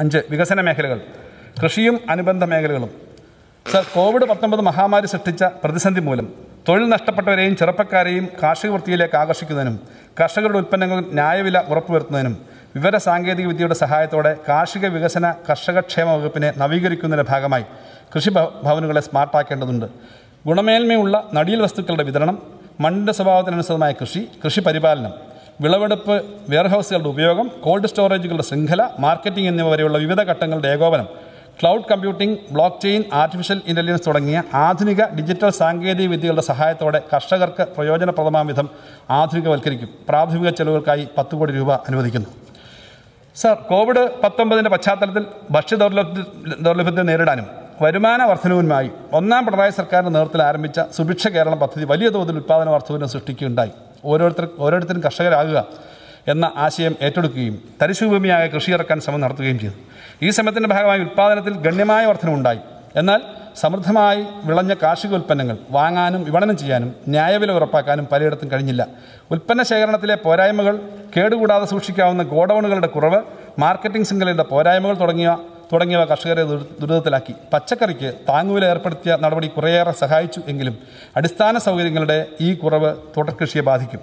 അഞ്ച് വികസന മേഖലകൾ കൃഷിയും അനുബന്ധ മേഖലകളും സർ കോവിഡ് പത്തൊമ്പത് മഹാമാരി സൃഷ്ടിച്ച പ്രതിസന്ധി മൂലം തൊഴിൽ നഷ്ടപ്പെട്ടവരെയും ചെറുപ്പക്കാരെയും കാർഷിക വൃത്തിയിലേക്ക് ആകർഷിക്കുന്നതിനും കർഷകരുടെ ഉൽപ്പന്നങ്ങൾ ന്യായവില ഉറപ്പുവരുത്തുന്നതിനും വിവര സാങ്കേതിക വിദ്യയുടെ സഹായത്തോടെ കാർഷിക വികസന കർഷകക്ഷേമ വകുപ്പിനെ നവീകരിക്കുന്നതിൻ്റെ ഭാഗമായി കൃഷി ഭവനുകളെ സ്മാർട്ടാക്കേണ്ടതുണ്ട് ഗുണമേന്മയുള്ള നടിയൽ വസ്തുക്കളുടെ വിതരണം മണ്ണിൻ്റെ സ്വഭാവത്തിനനുസൃതമായ കൃഷി കൃഷി പരിപാലനം വിളവെടുപ്പ് വെയർഹൌസുകളുടെ ഉപയോഗം കോൾഡ് സ്റ്റോറേജുകളുടെ ശൃംഖല മാർക്കറ്റിംഗ് എന്നിവ വരെയുള്ള വിവിധ ഘട്ടങ്ങളുടെ ഏകോപനം cloud computing block chain artificial intelligence തുടങ്ങിയ ആധുനിക ഡിജിറ്റൽ സാങ്കേതിക വിദ്യകളുടെ സഹായത്തോടെ കർഷകർക്ക് പ്രയോജനപ്രദമാം വിധം ആധുനികവൽക്കരിക്കും പ്രാഥമിക ചെലവുകൾക്കായി പത്ത് കോടി രൂപ അനുവദിക്കുന്നു സർ കോവിഡ് പത്തൊമ്പതിൻ്റെ പശ്ചാത്തലത്തിൽ ഭക്ഷ്യ ദൗർലഭ്യ ദൗർലഭ്യത്തെ നേരിടാനും വരുമാന വർധനവുമായി ഒന്നാം പിണറായി സർക്കാരിൻ്റെ നേതൃത്വത്തിൽ ആരംഭിച്ച സുഭിക്ഷ കേരളം പദ്ധതി വലിയ തോതിൽ ഉൽപ്പാദന വർധനവിനെ സൃഷ്ടിക്കുകയുണ്ടായി ഓരോരുത്തർ ഓരോരുത്തരും കർഷകരാകുക എന്ന ആശയം ഏറ്റെടുക്കുകയും തരിശുഭൂമിയായ കൃഷി ഇറക്കാൻ ശ്രമം നടത്തുകയും ചെയ്തു ഈ ശ്രമത്തിൻ്റെ ഭാഗമായി ഉൽപ്പാദനത്തിൽ ഗണ്യമായ വർധനമുണ്ടായി എന്നാൽ സമൃദ്ധമായി വിളഞ്ഞ കാർഷിക ഉൽപ്പന്നങ്ങൾ വാങ്ങാനും വിപണനം ചെയ്യാനും ന്യായവില ഉറപ്പാക്കാനും പലയിടത്തും കഴിഞ്ഞില്ല ഉൽപ്പന്ന ശേഖരണത്തിലെ പോരായ്മകൾ കേടുകൂടാതെ സൂക്ഷിക്കാവുന്ന ഗോഡൌണുകളുടെ കുറവ് മാർക്കറ്റിംഗ് ശൃംഖലയുടെ പോരായ്മകൾ തുടങ്ങിയ തുടങ്ങിയവ കർഷകരെ ദുരിതത്തിലാക്കി പച്ചക്കറിക്ക് താങ്ങുവില ഏർപ്പെടുത്തിയ നടപടി കുറേയേറെ സഹായിച്ചു എങ്കിലും അടിസ്ഥാന സൗകര്യങ്ങളുടെ ഈ കുറവ് തുടർകൃഷിയെ ബാധിക്കും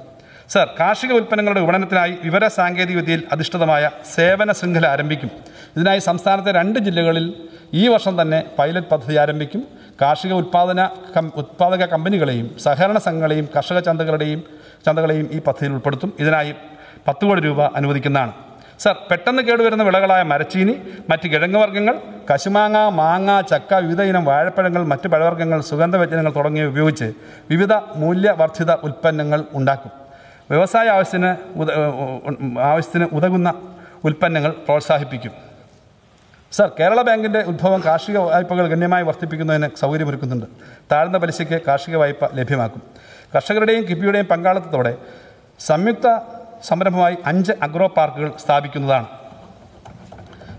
സർ കാർഷിക ഉൽപ്പന്നങ്ങളുടെ വിപണനത്തിനായി വിവര സാങ്കേതികവിദ്യയിൽ അധിഷ്ഠിതമായ സേവന ശൃംഖല ആരംഭിക്കും ഇതിനായി സംസ്ഥാനത്തെ രണ്ട് ജില്ലകളിൽ ഈ വർഷം തന്നെ പൈലറ്റ് പദ്ധതി ആരംഭിക്കും കാർഷിക ഉൽപ്പാദന ഉത്പാദക കമ്പനികളെയും സഹകരണ സംഘങ്ങളെയും കർഷക ചന്തകളുടെയും ചന്തകളെയും ഈ പദ്ധതിയിൽ ഉൾപ്പെടുത്തും ഇതിനായി പത്ത് കോടി രൂപ അനുവദിക്കുന്നതാണ് സർ പെട്ടെന്ന് കേടുവരുന്ന വിളകളായ മരച്ചീനി മറ്റ് കിഴങ്ങ് വർഗ്ഗങ്ങൾ കശുമാങ്ങ മാങ്ങ ചക്ക വിവിധ ഇനം വാഴപ്പഴങ്ങൾ മറ്റ് പഴവർഗ്ഗങ്ങൾ സുഗന്ധവ്യഞ്ജനങ്ങൾ തുടങ്ങിയവ ഉപയോഗിച്ച് വിവിധ മൂല്യവർദ്ധിത ഉൽപ്പന്നങ്ങൾ ഉണ്ടാക്കും വ്യവസായ ആവശ്യത്തിന് ആവശ്യത്തിന് ഉതകുന്ന ഉൽപ്പന്നങ്ങൾ പ്രോത്സാഹിപ്പിക്കും സർ കേരള ബാങ്കിൻ്റെ ഉത്ഭവം കാർഷിക വായ്പകൾ ഗണ്യമായി വർദ്ധിപ്പിക്കുന്നതിന് സൗകര്യമൊരുക്കുന്നുണ്ട് താഴ്ന്ന പലിശയ്ക്ക് കാർഷിക വായ്പ ലഭ്യമാക്കും കർഷകരുടെയും കിഫ്ബിയുടെയും പങ്കാളിത്തത്തോടെ സംയുക്ത സംരംഭമായി അഞ്ച് അഗ്രോ പാർക്കുകൾ സ്ഥാപിക്കുന്നതാണ്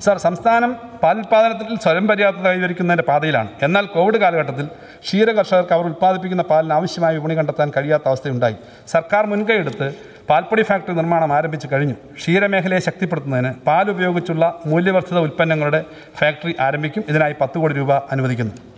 സാർ സംസ്ഥാനം പാലുൽപാദനത്തിൽ സ്വയം പര്യാപ്തത കൈവരിക്കുന്നതിൻ്റെ പാതയിലാണ് എന്നാൽ കോവിഡ് കാലഘട്ടത്തിൽ ക്ഷീര കർഷകർക്ക് അവർ ഉൽപ്പാദിപ്പിക്കുന്ന പാലിന് ആവശ്യമായ വിപണി കണ്ടെത്താൻ കഴിയാത്ത അവസ്ഥയുണ്ടായി സർക്കാർ മുൻകൈയെടുത്ത് പാൽപ്പൊടി ഫാക്ടറി നിർമ്മാണം ആരംഭിച്ചു കഴിഞ്ഞു ക്ഷീരമേഖലയെ ശക്തിപ്പെടുത്തുന്നതിന് പാൽ ഉപയോഗിച്ചുള്ള മൂല്യവർദ്ധിത ഉൽപ്പന്നങ്ങളുടെ ഫാക്ടറി ആരംഭിക്കും ഇതിനായി പത്ത് കോടി രൂപ അനുവദിക്കുന്നു